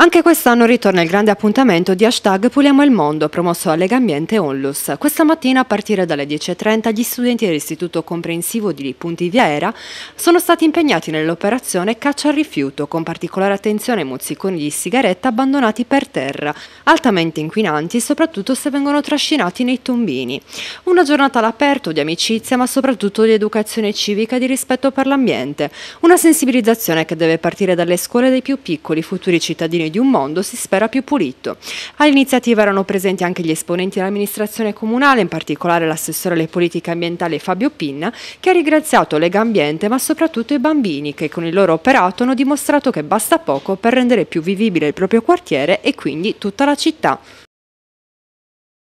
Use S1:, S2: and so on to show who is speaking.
S1: Anche quest'anno ritorna il grande appuntamento di hashtag Puliamo il Mondo, promosso a Lega Ambiente Onlus. Questa mattina, a partire dalle 10.30, gli studenti dell'Istituto Comprensivo di Punti Viaera sono stati impegnati nell'operazione Caccia al Rifiuto, con particolare attenzione ai mozziconi di sigaretta abbandonati per terra, altamente inquinanti, soprattutto se vengono trascinati nei tombini. Una giornata all'aperto di amicizia, ma soprattutto di educazione civica e di rispetto per l'ambiente. Una sensibilizzazione che deve partire dalle scuole dei più piccoli, futuri cittadini visione di un mondo si spera più pulito. All'iniziativa erano presenti anche gli esponenti dell'amministrazione comunale, in particolare l'assessore alle politiche ambientali Fabio Pinna, che ha ringraziato Lega Ambiente ma soprattutto i bambini che con il loro operato hanno dimostrato che basta poco per rendere più vivibile il proprio quartiere e quindi tutta la città.